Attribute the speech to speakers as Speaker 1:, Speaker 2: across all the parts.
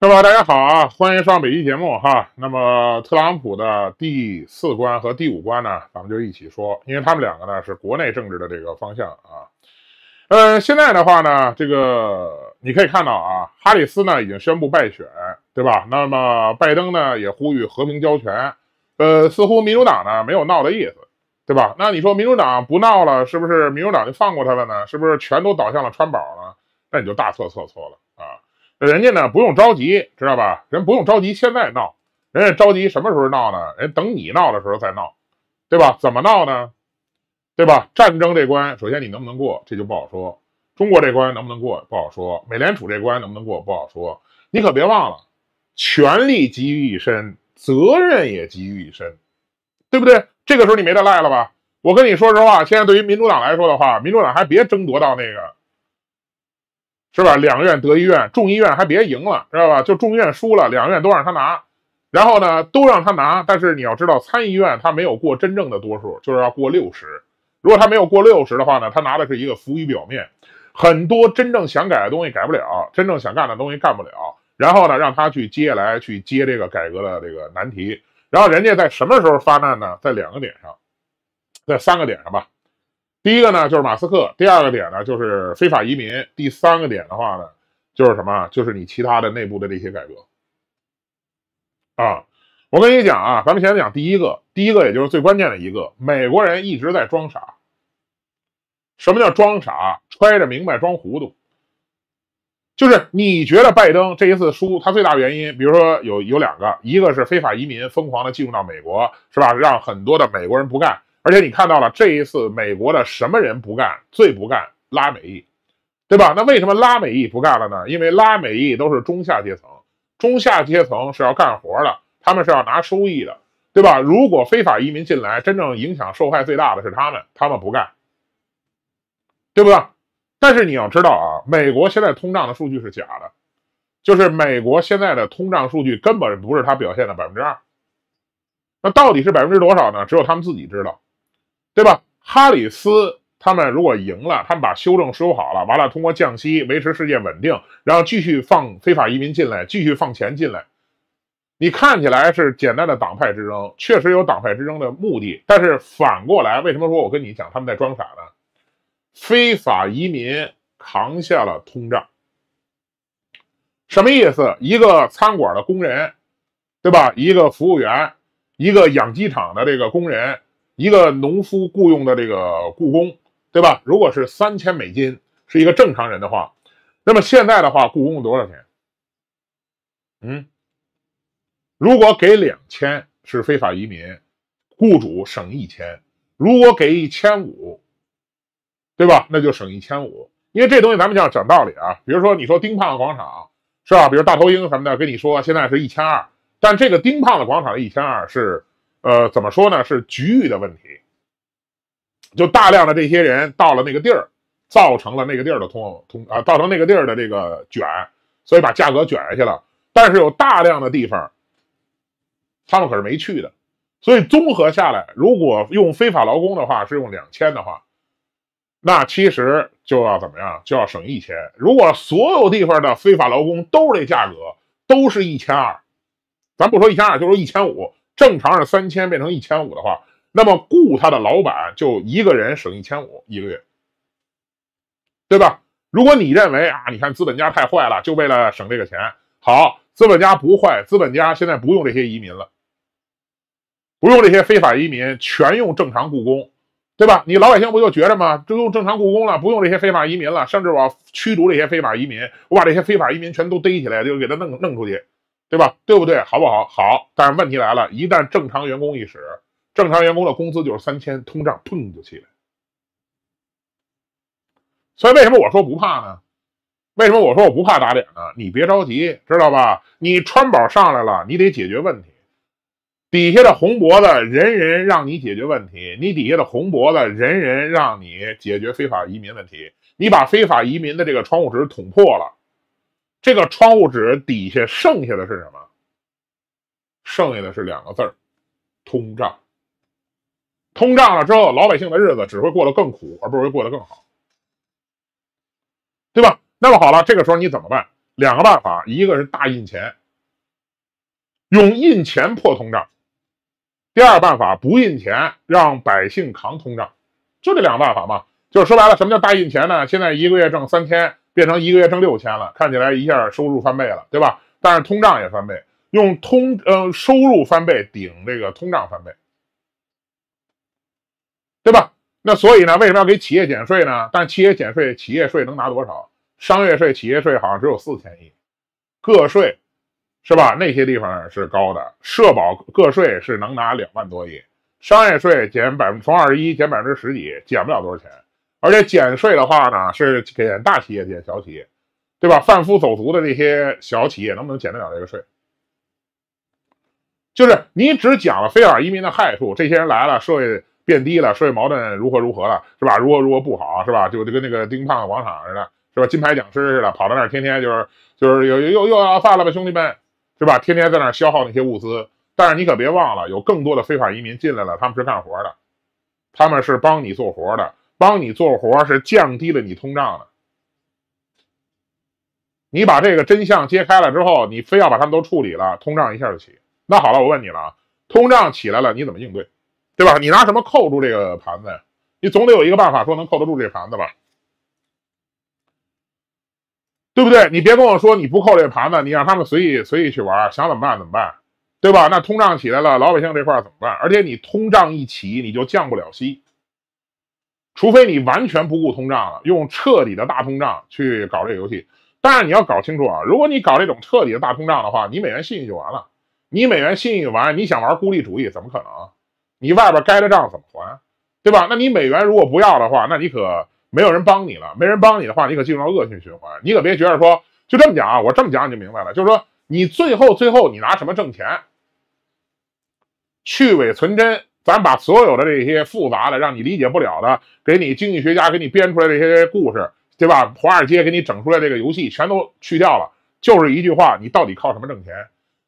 Speaker 1: 那么大家好啊，欢迎上本期节目哈。那么特朗普的第四关和第五关呢，咱们就一起说，因为他们两个呢是国内政治的这个方向啊。呃，现在的话呢，这个你可以看到啊，哈里斯呢已经宣布败选，对吧？那么拜登呢也呼吁和平交权，呃，似乎民主党呢没有闹的意思，对吧？那你说民主党不闹了，是不是民主党就放过他了呢？是不是全都倒向了川宝了？那你就大错特错了啊！人家呢不用着急，知道吧？人不用着急，现在闹，人家着急什么时候闹呢？人等你闹的时候再闹，对吧？怎么闹呢？对吧？战争这关，首先你能不能过，这就不好说；中国这关能不能过，不好说；美联储这关能不能过，不好说。你可别忘了，权力集于一身，责任也集于一身，对不对？这个时候你没得赖了吧？我跟你说实话，现在对于民主党来说的话，民主党还别争夺到那个。是吧？两院得一院，众议院还别赢了，知道吧？就众议院输了，两院都让他拿，然后呢，都让他拿。但是你要知道，参议院他没有过真正的多数，就是要过六十。如果他没有过六十的话呢，他拿的是一个浮于表面，很多真正想改的东西改不了，真正想干的东西干不了。然后呢，让他去接下来去接这个改革的这个难题。然后人家在什么时候发难呢？在两个点上，在三个点上吧。第一个呢就是马斯克，第二个点呢就是非法移民，第三个点的话呢就是什么？就是你其他的内部的这些改革。啊，我跟你讲啊，咱们先讲第一个，第一个也就是最关键的一个，美国人一直在装傻。什么叫装傻？揣着明白装糊涂。就是你觉得拜登这一次输，他最大原因，比如说有有两个，一个是非法移民疯狂的进入到美国，是吧？让很多的美国人不干。而且你看到了，这一次美国的什么人不干？最不干拉美裔，对吧？那为什么拉美裔不干了呢？因为拉美裔都是中下阶层，中下阶层是要干活的，他们是要拿收益的，对吧？如果非法移民进来，真正影响受害最大的是他们，他们不干，对不对？但是你要知道啊，美国现在通胀的数据是假的，就是美国现在的通胀数据根本不是它表现的百分之二，那到底是百分之多少呢？只有他们自己知道。对吧？哈里斯他们如果赢了，他们把修正修好了，完了通过降息维持世界稳定，然后继续放非法移民进来，继续放钱进来。你看起来是简单的党派之争，确实有党派之争的目的。但是反过来，为什么说我跟你讲他们在装傻呢？非法移民扛下了通胀，什么意思？一个餐馆的工人，对吧？一个服务员，一个养鸡场的这个工人。一个农夫雇佣的这个雇工，对吧？如果是三千美金，是一个正常人的话，那么现在的话，雇工多少钱？嗯，如果给两千是非法移民，雇主省一千；如果给一千五，对吧？那就省一千五。因为这东西咱们就要讲道理啊。比如说，你说丁胖子广场是吧？比如大头鹰什么的，跟你说现在是一千二，但这个丁胖子广场的一千二是。呃，怎么说呢？是局域的问题，就大量的这些人到了那个地儿，造成了那个地儿的通通啊，造成那个地儿的这个卷，所以把价格卷下去了。但是有大量的地方，他们可是没去的，所以综合下来，如果用非法劳工的话，是用两千的话，那其实就要怎么样？就要省一千。如果所有地方的非法劳工都是这价格，都是一千二，咱不说一千二，就说一千五。正常是三千变成一千五的话，那么雇他的老板就一个人省一千五一个月，对吧？如果你认为啊，你看资本家太坏了，就为了省这个钱，好，资本家不坏，资本家现在不用这些移民了，不用这些非法移民，全用正常雇工，对吧？你老百姓不就觉着吗？就用正常雇工了，不用这些非法移民了，甚至我驱逐这些非法移民，我把这些非法移民全都逮起来，就给他弄弄出去。对吧？对不对？好不好？好。但是问题来了，一旦正常员工一使，正常员工的工资就是三千，通胀砰就起来。所以为什么我说不怕呢？为什么我说我不怕打脸呢？你别着急，知道吧？你川宝上来了，你得解决问题。底下的红脖子人人让你解决问题，你底下的红脖子人人让你解决非法移民问题。你把非法移民的这个窗户纸捅破了。这个窗户纸底下剩下的是什么？剩下的是两个字儿：通胀。通胀了之后，老百姓的日子只会过得更苦，而不会过得更好，对吧？那么好了，这个时候你怎么办？两个办法：一个是大印钱，用印钱破通胀；第二办法，不印钱，让百姓扛通胀。就这两个办法嘛。就是说白了，什么叫大印钱呢？现在一个月挣三千。变成一个月挣六千了，看起来一下收入翻倍了，对吧？但是通胀也翻倍，用通呃收入翻倍顶这个通胀翻倍，对吧？那所以呢，为什么要给企业减税呢？但企业减税，企业税能拿多少？商业税、企业税好像只有四千亿，个税是吧？那些地方是高的，社保个税是能拿两万多亿，商业税减百分从二十一减百分之十几，减不了多少钱。而且减税的话呢，是减大企业，减小企业，对吧？贩夫走卒的这些小企业能不能减得了这个税？就是你只讲了非法移民的害处，这些人来了，社会变低了，社会矛盾如何如何了，是吧？如何如何不好，是吧？就就跟那个丁胖广场似的，是吧？金牌讲师似的，跑到那儿天天就是就是又又又要犯了吧，兄弟们，是吧？天天在那儿消耗那些物资。但是你可别忘了，有更多的非法移民进来了，他们是干活的，他们是帮你做活的。帮你做活是降低了你通胀的。你把这个真相揭开了之后，你非要把他们都处理了，通胀一下就起。那好了，我问你了啊，通胀起来了，你怎么应对？对吧？你拿什么扣住这个盘子呀？你总得有一个办法说能扣得住这盘子吧？对不对？你别跟我说你不扣这盘子，你让他们随意随意去玩，想怎么办怎么办？对吧？那通胀起来了，老百姓这块怎么办？而且你通胀一起，你就降不了息。除非你完全不顾通胀了，用彻底的大通胀去搞这个游戏。但是你要搞清楚啊，如果你搞这种彻底的大通胀的话，你美元信誉就完了。你美元信誉完，你想玩孤立主义怎么可能？你外边该的账怎么还？对吧？那你美元如果不要的话，那你可没有人帮你了。没人帮你的话，你可进入到恶性循环。你可别觉得说就这么讲啊，我这么讲你就明白了。就是说，你最后最后你拿什么挣钱？去伪存真。咱把所有的这些复杂的、让你理解不了的，给你经济学家给你编出来这些故事，对吧？华尔街给你整出来这个游戏，全都去掉了。就是一句话，你到底靠什么挣钱？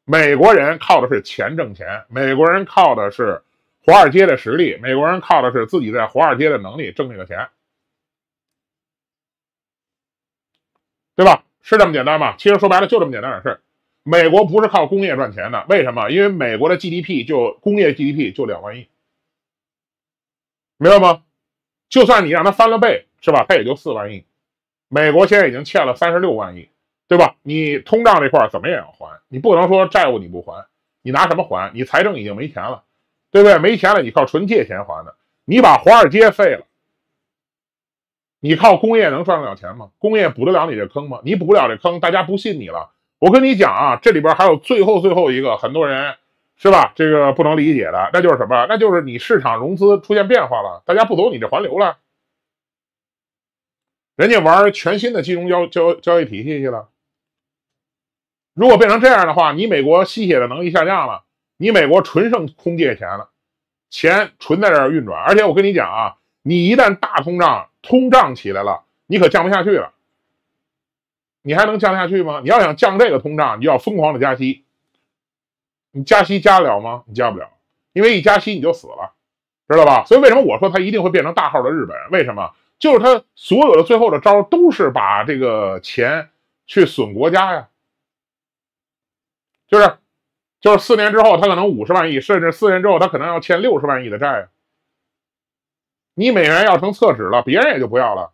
Speaker 1: 美国人靠的是钱挣钱，美国人靠的是华尔街的实力，美国人靠的是自己在华尔街的能力挣这个钱，对吧？是这么简单吗？其实说白了，就这么简单点事儿。美国不是靠工业赚钱的，为什么？因为美国的 GDP 就工业 GDP 就两万亿，明白吗？就算你让它翻了倍，是吧？它也就四万亿。美国现在已经欠了三十六万亿，对吧？你通胀这块怎么也要还，你不能说债务你不还，你拿什么还？你财政已经没钱了，对不对？没钱了，你靠纯借钱还的。你把华尔街废了，你靠工业能赚得了钱吗？工业补得了你这坑吗？你补不了这坑，大家不信你了。我跟你讲啊，这里边还有最后最后一个，很多人是吧？这个不能理解的，那就是什么？那就是你市场融资出现变化了，大家不走你这环流了，人家玩全新的金融交交交易体系去了。如果变成这样的话，你美国吸血的能力下降了，你美国纯剩空借钱了，钱纯在这儿运转。而且我跟你讲啊，你一旦大通胀，通胀起来了，你可降不下去了。你还能降下去吗？你要想降这个通胀，你就要疯狂的加息。你加息加得了吗？你加不了，因为一加息你就死了，知道吧？所以为什么我说它一定会变成大号的日本？为什么？就是它所有的最后的招都是把这个钱去损国家呀，就是，就是四年之后他可能五十万亿，甚至四年之后他可能要欠六十万亿的债。你美元要成厕纸了，别人也就不要了。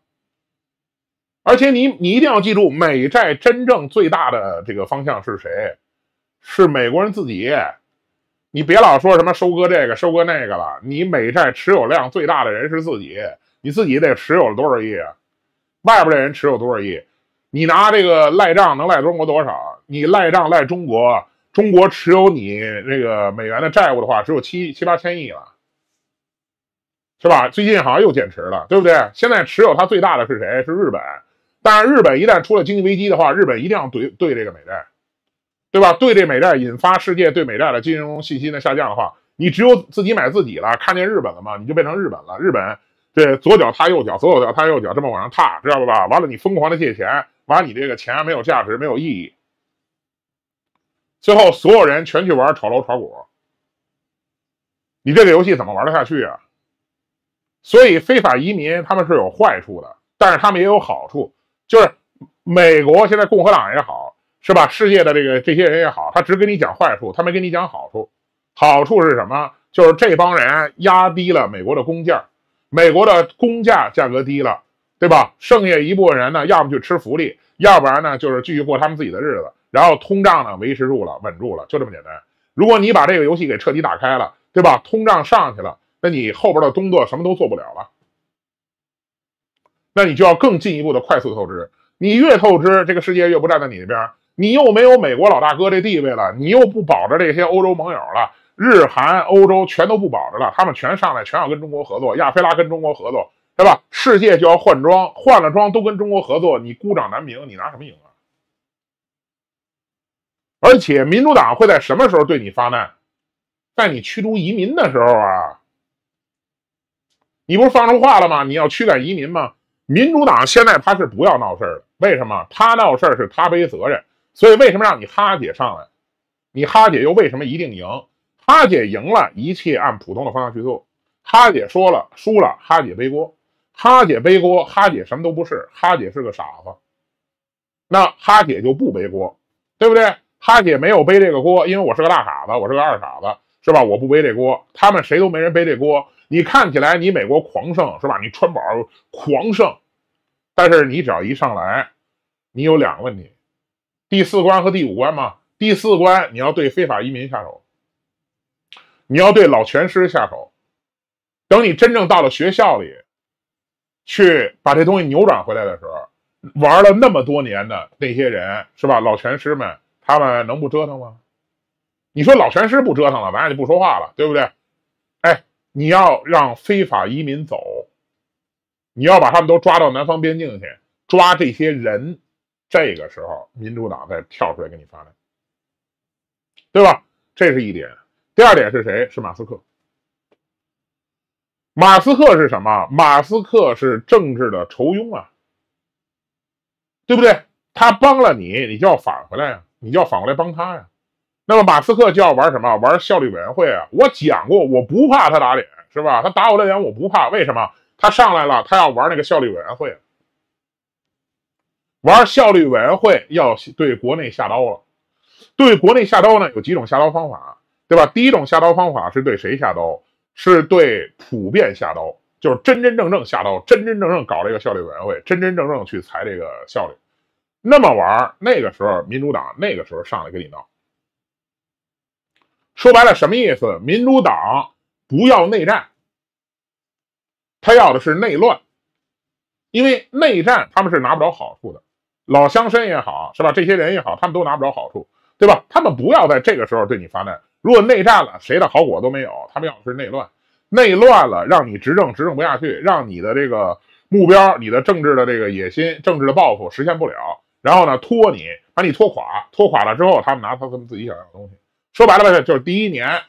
Speaker 1: 而且你你一定要记住，美债真正最大的这个方向是谁？是美国人自己。你别老说什么收割这个、收割那个了。你美债持有量最大的人是自己，你自己得持有了多少亿？外边的人持有多少亿？你拿这个赖账能赖中国多少？你赖账赖中国，中国持有你这个美元的债务的话，只有七七八千亿了，是吧？最近好像又减持了，对不对？现在持有它最大的是谁？是日本。但是日本一旦出了经济危机的话，日本一定要怼怼这个美债，对吧？怼这美债引发世界对美债的金融信心的下降的话，你只有自己买自己了。看见日本了吗？你就变成日本了。日本这左脚踏右脚，左脚踏右脚这么往上踏，知道了吧？完了，你疯狂的借钱，完了你这个钱没有价值，没有意义。最后所有人全去玩炒楼炒股，你这个游戏怎么玩得下去啊？所以非法移民他们是有坏处的，但是他们也有好处。就是美国现在共和党也好，是吧？世界的这个这些人也好，他只跟你讲坏处，他没跟你讲好处。好处是什么？就是这帮人压低了美国的工价，美国的工价价格低了，对吧？剩下一部分人呢，要么去吃福利，要不然呢，就是继续过他们自己的日子。然后通胀呢，维持住了，稳住了，就这么简单。如果你把这个游戏给彻底打开了，对吧？通胀上去了，那你后边的工作什么都做不了了。那你就要更进一步的快速透支，你越透支，这个世界越不站在你那边，你又没有美国老大哥这地位了，你又不保着这些欧洲盟友了，日韩欧洲全都不保着了，他们全上来全要跟中国合作，亚非拉跟中国合作，对吧？世界就要换装，换了装都跟中国合作，你孤掌难鸣，你拿什么赢啊？而且民主党会在什么时候对你发难？在你驱逐移民的时候啊，你不是放出话了吗？你要驱赶移民吗？民主党现在他是不要闹事儿了，为什么？他闹事儿是他背责任，所以为什么让你哈姐上来？你哈姐又为什么一定赢？哈姐赢了，一切按普通的方向去做；哈姐说了，输了，哈姐背锅。哈姐背锅，哈姐什么都不是，哈姐是个傻子。那哈姐就不背锅，对不对？哈姐没有背这个锅，因为我是个大傻子，我是个二傻子，是吧？我不背这锅，他们谁都没人背这锅。你看起来你美国狂胜是吧？你川宝狂胜，但是你只要一上来，你有两个问题：第四关和第五关嘛。第四关你要对非法移民下手，你要对老拳师下手。等你真正到了学校里去把这东西扭转回来的时候，玩了那么多年的那些人是吧？老拳师们他们能不折腾吗？你说老拳师不折腾了，咱就不说话了，对不对？你要让非法移民走，你要把他们都抓到南方边境去抓这些人。这个时候，民主党再跳出来给你发难，对吧？这是一点。第二点是谁？是马斯克。马斯克是什么？马斯克是政治的酬庸啊，对不对？他帮了你，你就要返回来啊，你就要反过来帮他呀。那么马斯克就要玩什么？玩效率委员会啊！我讲过，我不怕他打脸，是吧？他打我的脸，我不怕。为什么？他上来了，他要玩那个效率委员会，玩效率委员会要对国内下刀了。对国内下刀呢，有几种下刀方法，对吧？第一种下刀方法是对谁下刀？是对普遍下刀，就是真真正正下刀，真真正正搞这个效率委员会，真真正正去裁这个效率。那么玩，那个时候民主党那个时候上来跟你闹。说白了什么意思？民主党不要内战，他要的是内乱，因为内战他们是拿不着好处的，老乡绅也好是吧？这些人也好，他们都拿不着好处，对吧？他们不要在这个时候对你发难。如果内战了，谁的好果都没有。他们要的是内乱，内乱了，让你执政执政不下去，让你的这个目标、你的政治的这个野心、政治的抱负实现不了，然后呢，拖你，把你拖垮，拖垮了之后，他们拿他们自己想要的东西。说白了呗，就是第一年，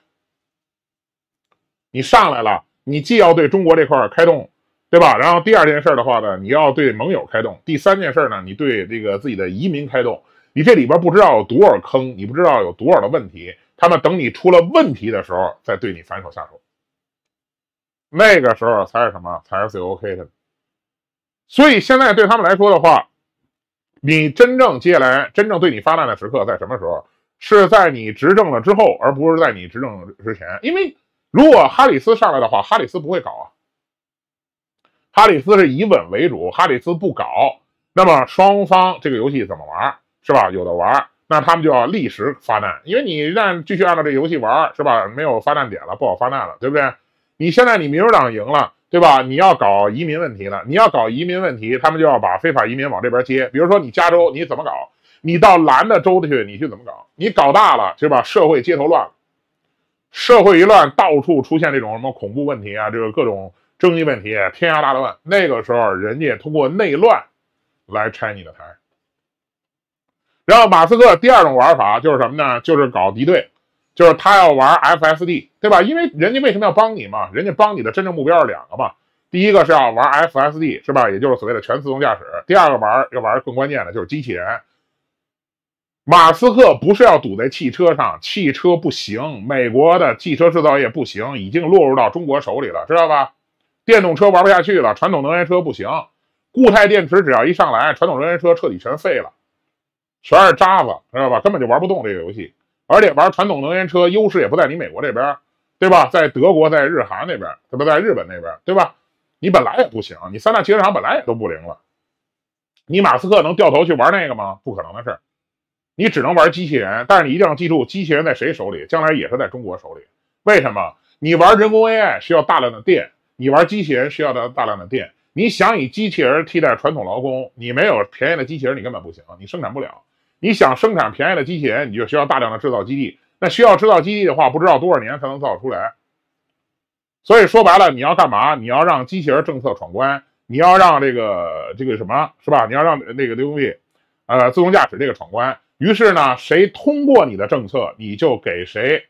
Speaker 1: 你上来了，你既要对中国这块儿开动，对吧？然后第二件事儿的话呢，你要对盟友开动；第三件事儿呢，你对这个自己的移民开动。你这里边不知道有多少坑，你不知道有多少的问题，他们等你出了问题的时候再对你反手下手，那个时候才是什么？才是最 OK 的。所以现在对他们来说的话，你真正接下来真正对你发难的时刻在什么时候？是在你执政了之后，而不是在你执政之前。因为如果哈里斯上来的话，哈里斯不会搞啊。哈里斯是以稳为主，哈里斯不搞，那么双方这个游戏怎么玩，是吧？有的玩，那他们就要立时发难。因为你让继续按照这游戏玩，是吧？没有发难点了，不好发难了，对不对？你现在你民主党赢了，对吧？你要搞移民问题了，你要搞移民问题，他们就要把非法移民往这边接。比如说你加州，你怎么搞？你到蓝的州的去，你去怎么搞？你搞大了，是吧？社会街头乱了，社会一乱，到处出现这种什么恐怖问题啊，这个各种争议问题，天下大乱。那个时候，人家通过内乱来拆你的台。然后，马斯克第二种玩法就是什么呢？就是搞敌对，就是他要玩 FSD，对吧？因为人家为什么要帮你嘛？人家帮你的真正目标是两个嘛。第一个是要玩 FSD，是吧？也就是所谓的全自动驾驶。第二个玩，要玩更关键的，就是机器人。马斯克不是要堵在汽车上，汽车不行，美国的汽车制造业不行，已经落入到中国手里了，知道吧？电动车玩不下去了，传统能源车不行，固态电池只要一上来，传统能源车彻底全废了，全是渣子，知道吧？根本就玩不动这个游戏，而且玩传统能源车优势也不在你美国这边，对吧？在德国、在日韩那边，对不在日本那边，对吧？你本来也不行，你三大汽车厂本来也都不灵了，你马斯克能掉头去玩那个吗？不可能的事儿。你只能玩机器人，但是你一定要记住，机器人在谁手里，将来也是在中国手里。为什么？你玩人工 AI 需要大量的电，你玩机器人需要大大量的电。你想以机器人替代传统劳工，你没有便宜的机器人，你根本不行，你生产不了。你想生产便宜的机器人，你就需要大量的制造基地。那需要制造基地的话，不知道多少年才能造出来。所以说白了，你要干嘛？你要让机器人政策闯关，你要让这个这个什么是吧？你要让那个东西，呃，自动驾驶这个闯关。于是呢，谁通过你的政策，你就给谁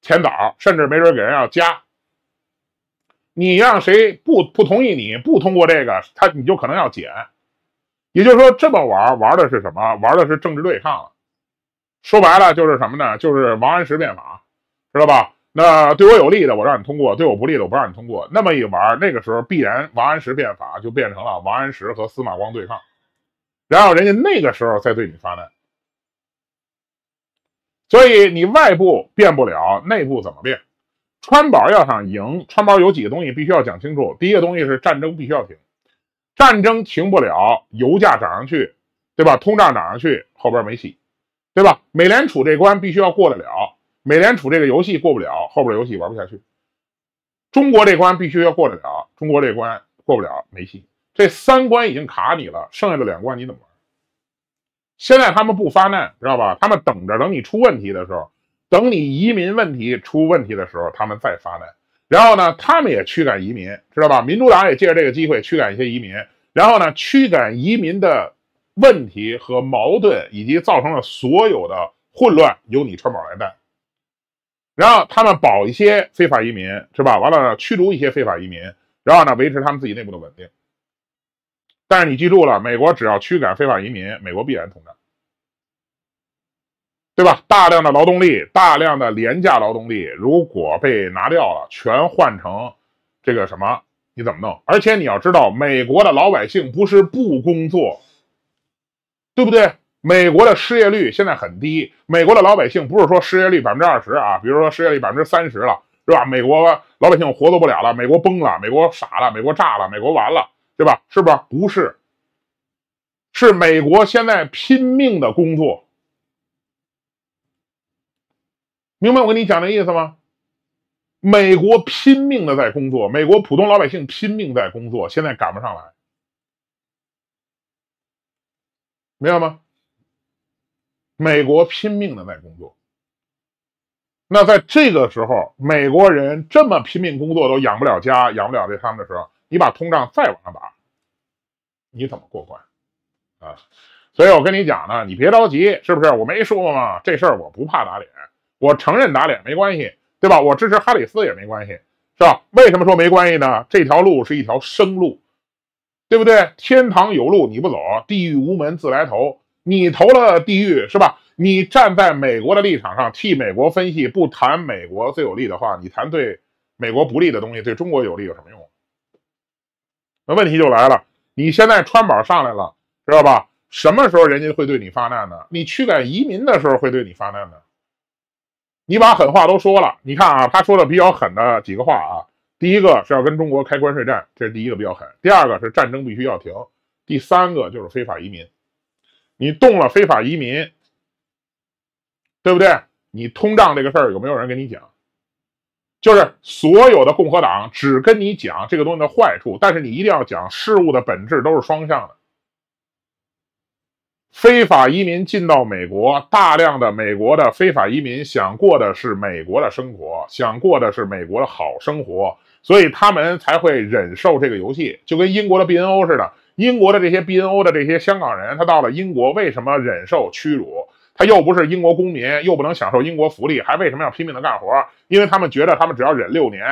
Speaker 1: 填导，甚至没准给人要加。你让谁不不同意，你不通过这个，他你就可能要减。也就是说，这么玩玩的是什么？玩的是政治对抗。说白了就是什么呢？就是王安石变法，知道吧？那对我有利的，我让你通过；对我不利的，我不让你通过。那么一玩，那个时候必然王安石变法就变成了王安石和司马光对抗。然后人家那个时候再对你发难。所以你外部变不了，内部怎么变？川宝要想赢，川宝有几个东西必须要讲清楚。第一个东西是战争必须要停，战争停不了，油价涨上去，对吧？通胀涨上去，后边没戏，对吧？美联储这关必须要过得了，美联储这个游戏过不了，后边游戏玩不下去。中国这关必须要过得了，中国这关过不了没戏。这三关已经卡你了，剩下的两关你怎么？现在他们不发难，知道吧？他们等着，等你出问题的时候，等你移民问题出问题的时候，他们再发难。然后呢，他们也驱赶移民，知道吧？民主党也借着这个机会驱赶一些移民。然后呢，驱赶移民的问题和矛盾，以及造成了所有的混乱，由你川宝来办。然后他们保一些非法移民，是吧？完了驱逐一些非法移民，然后呢，维持他们自己内部的稳定。但是你记住了，美国只要驱赶非法移民，美国必然通胀，对吧？大量的劳动力，大量的廉价劳动力，如果被拿掉了，全换成这个什么，你怎么弄？而且你要知道，美国的老百姓不是不工作，对不对？美国的失业率现在很低，美国的老百姓不是说失业率百分之二十啊，比如说失业率百分之三十了，是吧？美国老百姓活动不了了，美国崩了，美国傻了，美国炸了，美国完了。对吧？是不是？不是，是美国现在拼命的工作。明白我跟你讲的意思吗？美国拼命的在工作，美国普通老百姓拼命在工作，现在赶不上来。明白吗？美国拼命的在工作。那在这个时候，美国人这么拼命工作都养不了家，养不了这他们的时候。你把通胀再往上打，你怎么过关啊？所以我跟你讲呢，你别着急，是不是？我没说嘛，这事儿我不怕打脸，我承认打脸没关系，对吧？我支持哈里斯也没关系，是吧？为什么说没关系呢？这条路是一条生路，对不对？天堂有路你不走，地狱无门自来投。你投了地狱，是吧？你站在美国的立场上替美国分析，不谈美国最有利的话，你谈对美国不利的东西，对中国有利有什么用？那问题就来了，你现在川宝上来了，知道吧？什么时候人家会对你发难呢？你驱赶移民的时候会对你发难呢？你把狠话都说了，你看啊，他说的比较狠的几个话啊，第一个是要跟中国开关税战，这是第一个比较狠；第二个是战争必须要停；第三个就是非法移民，你动了非法移民，对不对？你通胀这个事儿有没有人跟你讲？就是所有的共和党只跟你讲这个东西的坏处，但是你一定要讲事物的本质都是双向的。非法移民进到美国，大量的美国的非法移民想过的是美国的生活，想过的是美国的好生活，所以他们才会忍受这个游戏，就跟英国的 BNO 似的。英国的这些 BNO 的这些香港人，他到了英国，为什么忍受屈辱？他又不是英国公民，又不能享受英国福利，还为什么要拼命的干活？因为他们觉得他们只要忍六年，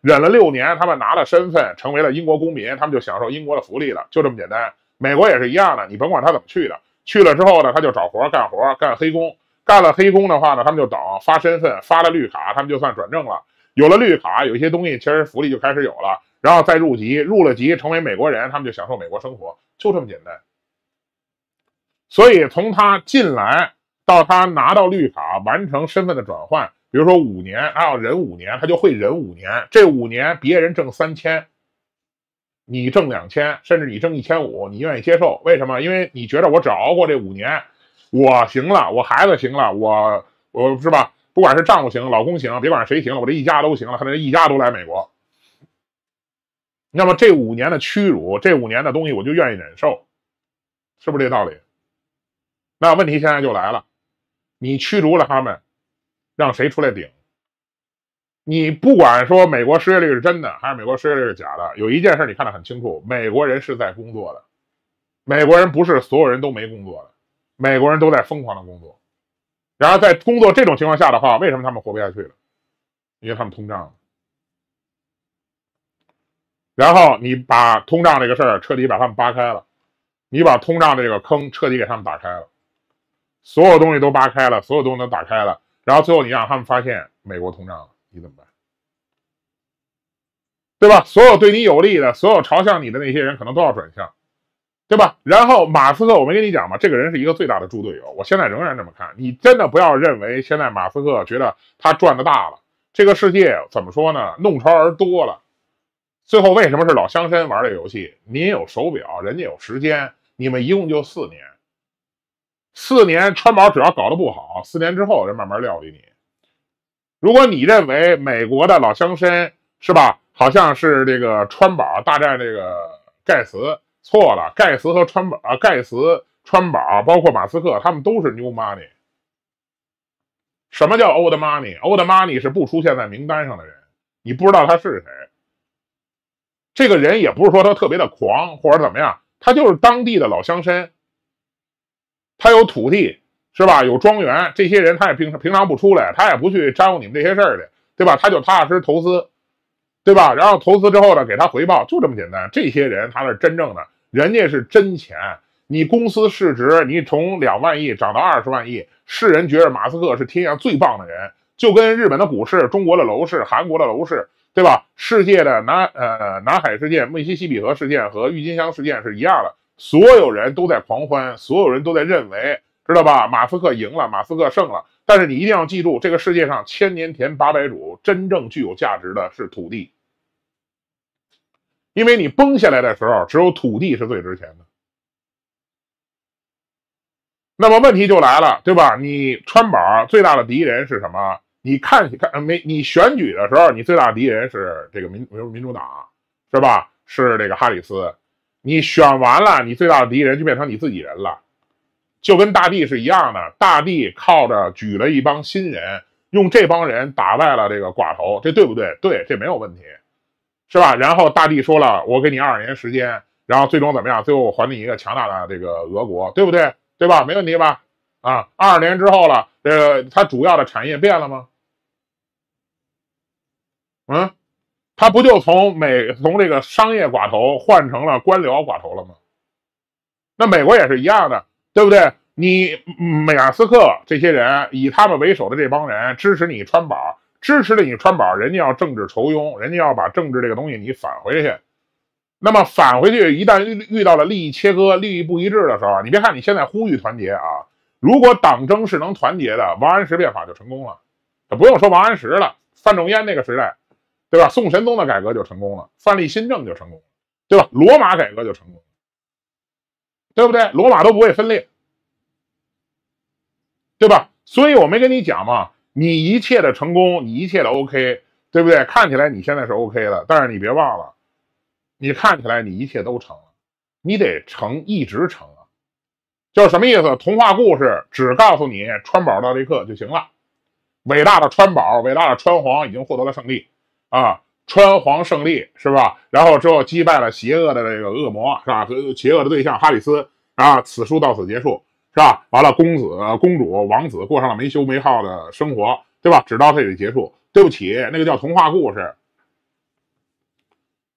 Speaker 1: 忍了六年，他们拿了身份，成为了英国公民，他们就享受英国的福利了，就这么简单。美国也是一样的，你甭管他怎么去的，去了之后呢，他就找活干活，干黑工，干了黑工的话呢，他们就等发身份，发了绿卡，他们就算转正了，有了绿卡，有一些东西其实福利就开始有了，然后再入籍，入了籍成为美国人，他们就享受美国生活，就这么简单。所以从他进来。到他拿到绿卡，完成身份的转换，比如说五年，他要忍五年，他就会忍五年。这五年别人挣三千，你挣两千，甚至你挣一千五，你愿意接受？为什么？因为你觉得我只熬过这五年，我行了，我孩子行了，我我是吧？不管是丈夫行，老公行，别管谁行了，我这一家都行了，他这一家都来美国。那么这五年的屈辱，这五年的东西我就愿意忍受，是不是这道理？那问题现在就来了。你驱逐了他们，让谁出来顶？你不管说美国失业率是真的还是美国失业率是假的，有一件事你看得很清楚：美国人是在工作的，美国人不是所有人都没工作的，美国人都在疯狂的工作。然而在工作这种情况下的话，为什么他们活不下去了？因为他们通胀了。然后你把通胀这个事儿彻底把他们扒开了，你把通胀这个坑彻底给他们打开了。所有东西都扒开了，所有东西都打开了，然后最后你让他们发现美国通胀了，你怎么办？对吧？所有对你有利的，所有朝向你的那些人，可能都要转向，对吧？然后马斯克，我没跟你讲吗？这个人是一个最大的猪队友，我现在仍然这么看。你真的不要认为现在马斯克觉得他赚的大了，这个世界怎么说呢？弄潮儿多了，最后为什么是老乡绅玩这游戏？您有手表，人家有时间，你们一共就四年。四年川宝只要搞得不好，四年之后人慢慢料理你。如果你认为美国的老乡绅是吧？好像是这个川宝大战这个盖茨，错了。盖茨和川宝啊，盖茨川宝，包括马斯克，他们都是 new money。什么叫 old money？old money 是不出现在名单上的人，你不知道他是谁。这个人也不是说他特别的狂或者怎么样，他就是当地的老乡绅。他有土地，是吧？有庄园，这些人他也平平常不出来，他也不去掺和你们这些事儿的，对吧？他就踏踏实实投资，对吧？然后投资之后呢，给他回报，就这么简单。这些人他是真正的，人家是真钱。你公司市值你从两万亿涨到二十万亿，世人觉得马斯克是天下最棒的人，就跟日本的股市、中国的楼市、韩国的楼市，对吧？世界的南呃南海事件、密西西比河事件和郁金香事件是一样的。所有人都在狂欢，所有人都在认为，知道吧？马斯克赢了，马斯克胜了。但是你一定要记住，这个世界上千年田八百主，真正具有价值的是土地，因为你崩下来的时候，只有土地是最值钱的。那么问题就来了，对吧？你川宝最大的敌人是什么？你看，看没？你选举的时候，你最大的敌人是这个民，比如民主党，是吧？是这个哈里斯。你选完了，你最大的敌人就变成你自己人了，就跟大地是一样的。大地靠着举了一帮新人，用这帮人打败了这个寡头，这对不对？对，这没有问题，是吧？然后大地说了，我给你二十年时间，然后最终怎么样？最后还你一个强大的这个俄国，对不对？对吧？没问题吧？啊，二十年之后了，这个它主要的产业变了吗？嗯？他不就从美从这个商业寡头换成了官僚寡头了吗？那美国也是一样的，对不对？你马斯克这些人以他们为首的这帮人支持你川宝，支持了你川宝，人家要政治仇庸，人家要把政治这个东西你返回去。那么返回去，一旦遇遇到了利益切割、利益不一致的时候你别看你现在呼吁团结啊，如果党争是能团结的，王安石变法就成功了。不用说王安石了，范仲淹那个时代。对吧？宋神宗的改革就成功了，范例新政就成功了，对吧？罗马改革就成功了，对不对？罗马都不会分裂，对吧？所以我没跟你讲嘛，你一切的成功，你一切的 OK，对不对？看起来你现在是 OK 的，但是你别忘了，你看起来你一切都成了，你得成一直成啊，就是什么意思？童话故事只告诉你川宝到这一刻就行了，伟大的川宝，伟大的川皇已经获得了胜利。啊，穿皇胜利是吧？然后之后击败了邪恶的这个恶魔是吧？和邪恶的对象哈里斯啊，此书到此结束是吧？完了，公子、公主、王子过上了没羞没臊的生活，对吧？直到这里结束。对不起，那个叫童话故事。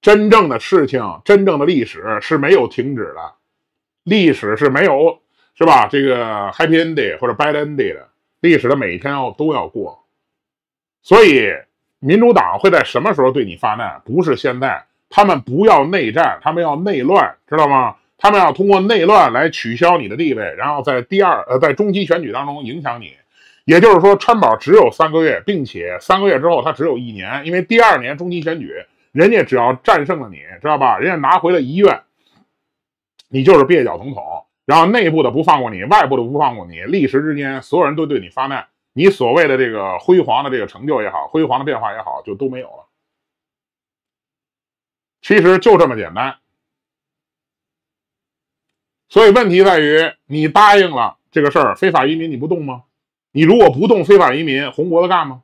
Speaker 1: 真正的事情，真正的历史是没有停止的，历史是没有是吧？这个 happy ending 或者 bad ending，的，历史的每一天要都要过，所以。民主党会在什么时候对你发难？不是现在，他们不要内战，他们要内乱，知道吗？他们要通过内乱来取消你的地位，然后在第二呃，在中期选举当中影响你。也就是说，川宝只有三个月，并且三个月之后他只有一年，因为第二年中期选举，人家只要战胜了你，知道吧？人家拿回了遗院，你就是蹩脚总统。然后内部的不放过你，外部的不放过你，历时之间所有人都对你发难。你所谓的这个辉煌的这个成就也好，辉煌的变化也好，就都没有了。其实就这么简单。所以问题在于，你答应了这个事儿，非法移民你不动吗？你如果不动非法移民，红脖子干吗？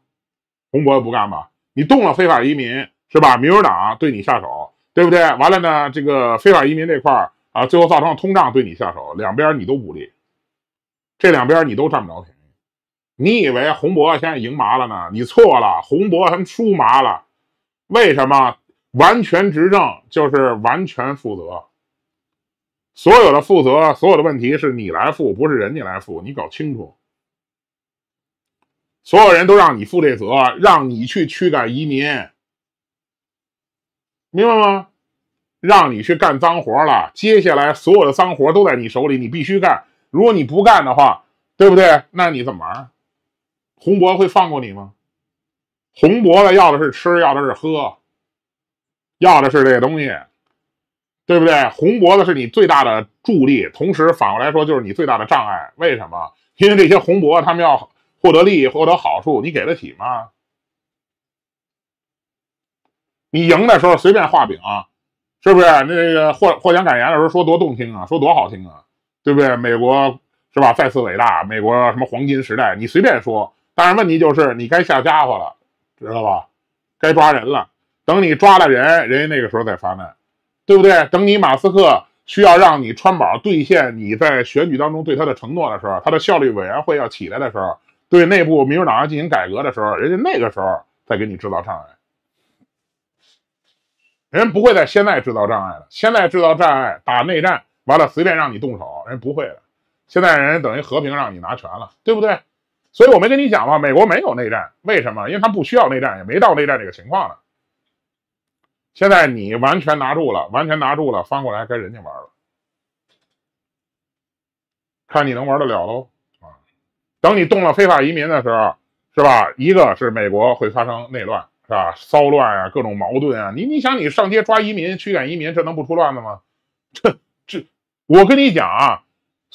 Speaker 1: 红脖子不干吧？你动了非法移民，是吧？民主党对你下手，对不对？完了呢，这个非法移民这块儿啊，最后造成了通胀对你下手，两边你都不利，这两边你都占不着便宜。你以为洪博现在赢麻了呢？你错了，洪博他们输麻了。为什么？完全执政就是完全负责，所有的负责，所有的问题是你来负，不是人家来负。你搞清楚，所有人都让你负这责，让你去驱赶移民，明白吗？让你去干脏活了，接下来所有的脏活都在你手里，你必须干。如果你不干的话，对不对？那你怎么玩？红脖子会放过你吗？红脖子要的是吃，要的是喝，要的是这个东西，对不对？红脖子是你最大的助力，同时反过来说就是你最大的障碍。为什么？因为这些红脖子他们要获得利益，获得好处，你给得起吗？你赢的时候随便画饼，啊，是不是？那个获获奖感言的时候说多动听啊，说多好听啊，对不对？美国是吧？再次伟大，美国什么黄金时代？你随便说。但是问题就是你该下家伙了，知道吧？该抓人了。等你抓了人，人家那个时候再发难，对不对？等你马斯克需要让你川宝兑现你在选举当中对他的承诺的时候，他的效率委员会要起来的时候，对内部民主党要进行改革的时候，人家那个时候再给你制造障碍。人不会在现在制造障碍的，现在制造障碍打内战完了，随便让你动手，人不会的。现在人等于和平让你拿权了，对不对？所以我没跟你讲嘛，美国没有内战，为什么？因为他不需要内战，也没到内战这个情况呢。现在你完全拿住了，完全拿住了，翻过来跟人家玩了，看你能玩得了喽啊！等你动了非法移民的时候，是吧？一个是美国会发生内乱，是吧？骚乱啊，各种矛盾啊，你你想你上街抓移民、驱赶移民，这能不出乱子吗？这这，我跟你讲啊。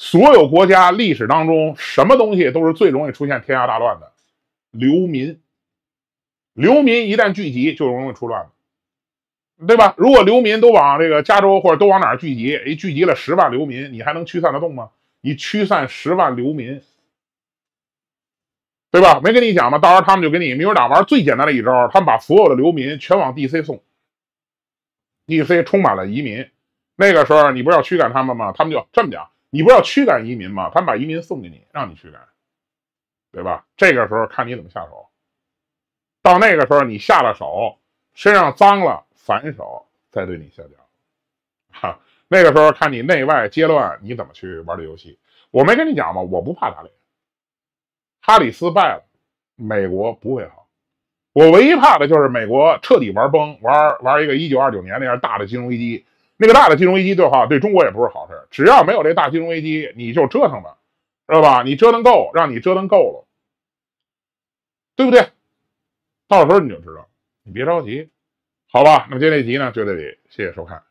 Speaker 1: 所有国家历史当中，什么东西都是最容易出现天下大乱的？流民，流民一旦聚集就容易出乱子，对吧？如果流民都往这个加州或者都往哪儿聚集，一聚集了十万流民，你还能驱散得动吗？你驱散十万流民，对吧？没跟你讲吗？到时候他们就给你民主党玩最简单的一招，他们把所有的流民全往 DC 送，DC 充满了移民，那个时候你不是要驱赶他们吗？他们就这么讲。你不要驱赶移民吗？他们把移民送给你，让你驱赶，对吧？这个时候看你怎么下手。到那个时候你下了手，身上脏了，反手再对你下脚，哈，那个时候看你内外皆乱，你怎么去玩这游戏？我没跟你讲吗？我不怕打脸。哈里斯败了，美国不会好。我唯一怕的就是美国彻底玩崩，玩玩一个一九二九年那样大的金融危机。那个大的金融危机的话，对中国也不是好事。只要没有这大金融危机，你就折腾吧，知道吧？你折腾够，让你折腾够了，对不对？到时候你就知道，你别着急，好吧？那么今天这集呢，就这里，谢谢收看。